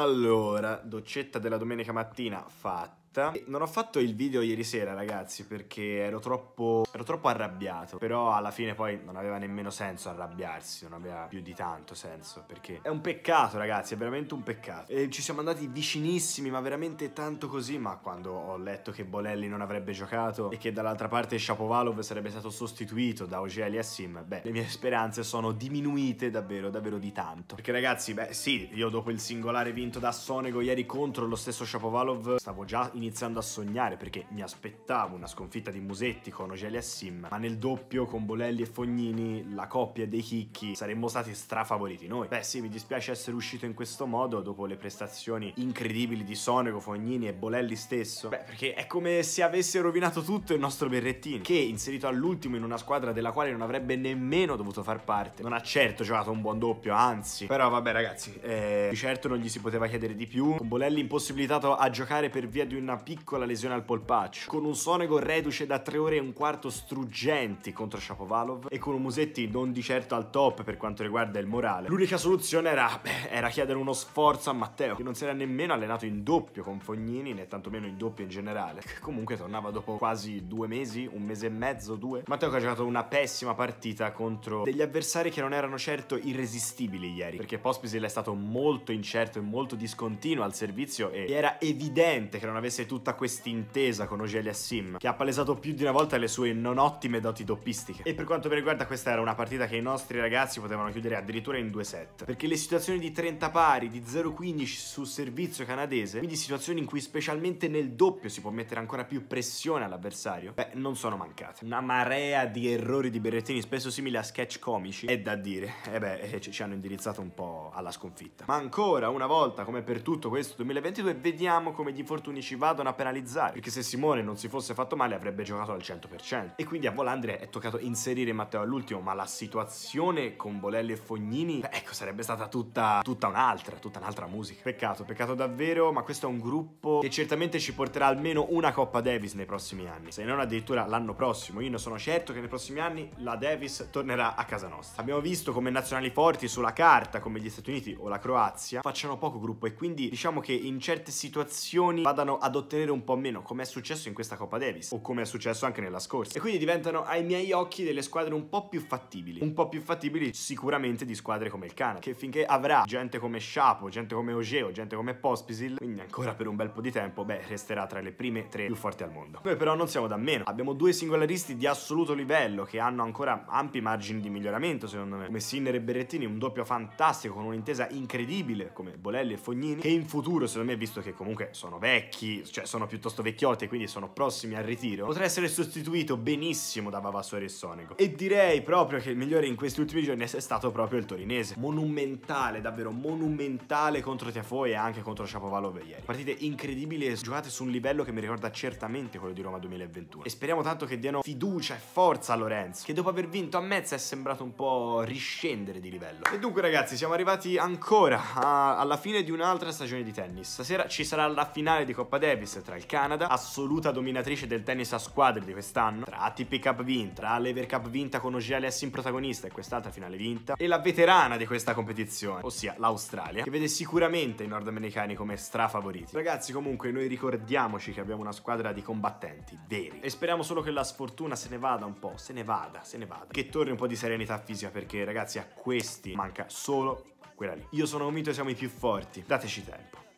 Allora, doccetta della domenica mattina fatta fatta. Non ho fatto il video ieri sera, ragazzi, perché ero troppo, ero troppo arrabbiato. Però alla fine poi non aveva nemmeno senso arrabbiarsi, non aveva più di tanto senso, perché è un peccato, ragazzi, è veramente un peccato. E ci siamo andati vicinissimi, ma veramente tanto così, ma quando ho letto che Bolelli non avrebbe giocato e che dall'altra parte Shapovalov sarebbe stato sostituito da Ogeli e Sim, beh, le mie speranze sono diminuite davvero, davvero di tanto. Perché ragazzi, beh sì, io dopo il singolare vinto da Sonego ieri contro lo stesso Shapovalov stavo già in iniziando a sognare perché mi aspettavo una sconfitta di Musetti con Ogeli e Sim, ma nel doppio con Bolelli e Fognini, la coppia dei chicchi, saremmo stati strafavoriti noi. Beh sì, mi dispiace essere uscito in questo modo dopo le prestazioni incredibili di Sonego, Fognini e Bolelli stesso. Beh, perché è come se avesse rovinato tutto il nostro berrettino, che inserito all'ultimo in una squadra della quale non avrebbe nemmeno dovuto far parte, non ha certo giocato un buon doppio, anzi. Però vabbè ragazzi, eh, di certo non gli si poteva chiedere di più, con Bolelli impossibilitato a giocare per via di una una piccola lesione al polpaccio, con un Sonego reduce da 3 ore e un quarto struggenti contro Shapovalov e con un Musetti non di certo al top per quanto riguarda il morale. L'unica soluzione era, beh, era chiedere uno sforzo a Matteo, che non si era nemmeno allenato in doppio con Fognini, né tantomeno in doppio in generale, che comunque tornava dopo quasi due mesi, un mese e mezzo, due. Matteo che ha giocato una pessima partita contro degli avversari che non erano certo irresistibili ieri, perché Pospisil è stato molto incerto e molto discontinuo al servizio e era evidente che non avesse avesse tutta quest'intesa con Ogelia Sim, che ha palesato più di una volta le sue non ottime doti doppistiche. E per quanto mi riguarda questa era una partita che i nostri ragazzi potevano chiudere addirittura in due set, perché le situazioni di 30 pari, di 0-15 sul servizio canadese, quindi situazioni in cui specialmente nel doppio si può mettere ancora più pressione all'avversario, beh, non sono mancate. Una marea di errori di Berrettini, spesso simili a sketch comici, è da dire. E eh beh, eh, ci hanno indirizzato un po' alla sconfitta. Ma ancora una volta, come per tutto questo 2022, vediamo come gli infortuni ci vadano a penalizzare, perché se Simone non si fosse fatto male avrebbe giocato al 100%. E quindi a Volandri è toccato inserire Matteo all'ultimo, ma la situazione con Bolelli e Fognini, beh, ecco, sarebbe stata tutta, tutta un'altra, tutta un'altra musica. Peccato, peccato davvero, ma questo è un gruppo che certamente ci porterà almeno una Coppa Davis nei prossimi anni, se non addirittura l'anno prossimo. Io ne sono certo che nei prossimi anni la Davis tornerà a casa nostra. Abbiamo visto come nazionali forti sulla carta, come gli Stati Uniti Uniti o la Croazia facciano poco gruppo e quindi diciamo che in certe situazioni vadano ad ottenere un po' meno, come è successo in questa Coppa Davis o come è successo anche nella scorsa. E quindi diventano ai miei occhi delle squadre un po' più fattibili, un po' più fattibili sicuramente di squadre come il Canada, che finché avrà gente come Sciapo, gente come Ogeo, gente come Pospisil, quindi ancora per un bel po' di tempo, beh, resterà tra le prime tre più forti al mondo. Noi però non siamo da meno, abbiamo due singolaristi di assoluto livello che hanno ancora ampi margini di miglioramento, secondo me, come Sinner e Berrettini, un doppio fantastico con un un'intesa incredibile come Bolelli e Fognini, che in futuro, secondo me, visto che comunque sono vecchi, cioè sono piuttosto vecchiotti e quindi sono prossimi al ritiro, potrà essere sostituito benissimo da Vavasori e Sonico. E direi proprio che il migliore in questi ultimi giorni è stato proprio il torinese. Monumentale, davvero monumentale contro Tiafo e anche contro Shapovalov ieri. Partite incredibili e giocate su un livello che mi ricorda certamente quello di Roma 2021. E speriamo tanto che diano fiducia e forza a Lorenzo, che dopo aver vinto a Mezza è sembrato un po' riscendere di livello. E dunque ragazzi, siamo arrivati arrivati ancora a, alla fine di un'altra stagione di tennis. Stasera ci sarà la finale di Coppa Davis tra il Canada, assoluta dominatrice del tennis a squadre di quest'anno, tra ATP Cup vinta, tra Lever Cup vinta con Ogiales in protagonista e quest'altra finale vinta, e la veterana di questa competizione, ossia l'Australia, che vede sicuramente i nordamericani come strafavoriti. Ragazzi, comunque, noi ricordiamoci che abbiamo una squadra di combattenti veri e speriamo solo che la sfortuna se ne vada un po', se ne vada, se ne vada, che torni un po' di serenità fisica perché, ragazzi, a questi manca solo quella lì. Io sono convinto che siamo i più forti, dateci tempo.